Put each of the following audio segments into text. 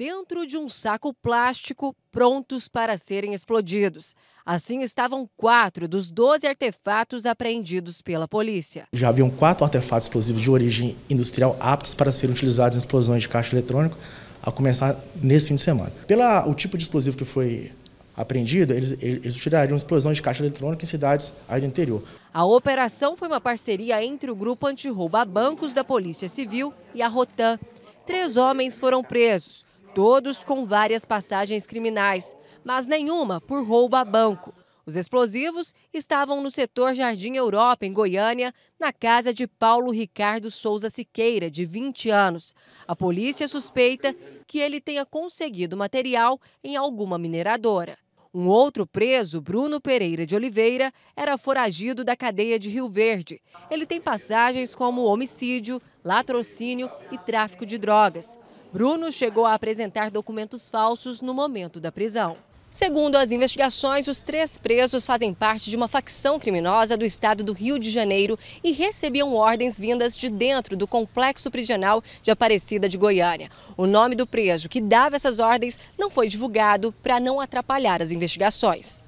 dentro de um saco plástico prontos para serem explodidos. Assim estavam quatro dos 12 artefatos apreendidos pela polícia. Já haviam quatro artefatos explosivos de origem industrial aptos para serem utilizados em explosões de caixa eletrônico, a começar nesse fim de semana. Pela o tipo de explosivo que foi apreendido, eles, eles tirariam explosões de caixa eletrônica em cidades aí do interior. A operação foi uma parceria entre o grupo antirrouba bancos da Polícia Civil e a Rotan. Três homens foram presos todos com várias passagens criminais, mas nenhuma por roubo a banco. Os explosivos estavam no setor Jardim Europa, em Goiânia, na casa de Paulo Ricardo Souza Siqueira, de 20 anos. A polícia suspeita que ele tenha conseguido material em alguma mineradora. Um outro preso, Bruno Pereira de Oliveira, era foragido da cadeia de Rio Verde. Ele tem passagens como homicídio, latrocínio e tráfico de drogas. Bruno chegou a apresentar documentos falsos no momento da prisão. Segundo as investigações, os três presos fazem parte de uma facção criminosa do estado do Rio de Janeiro e recebiam ordens vindas de dentro do complexo prisional de Aparecida de Goiânia. O nome do preso que dava essas ordens não foi divulgado para não atrapalhar as investigações.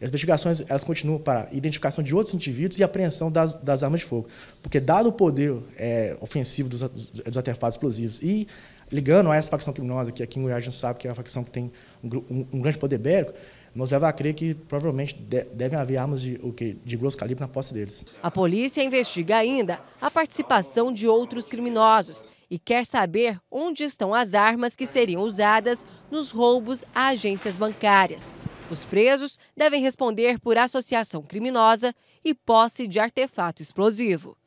As investigações elas continuam para identificação de outros indivíduos e apreensão das, das armas de fogo. Porque, dado o poder é, ofensivo dos, dos artefatos explosivos e ligando a essa facção criminosa, que aqui em Goiás a gente sabe que é uma facção que tem um, um, um grande poder bélico, nos leva a crer que provavelmente de, devem haver armas de, o de grosso calibre na posse deles. A polícia investiga ainda a participação de outros criminosos e quer saber onde estão as armas que seriam usadas nos roubos a agências bancárias. Os presos devem responder por associação criminosa e posse de artefato explosivo.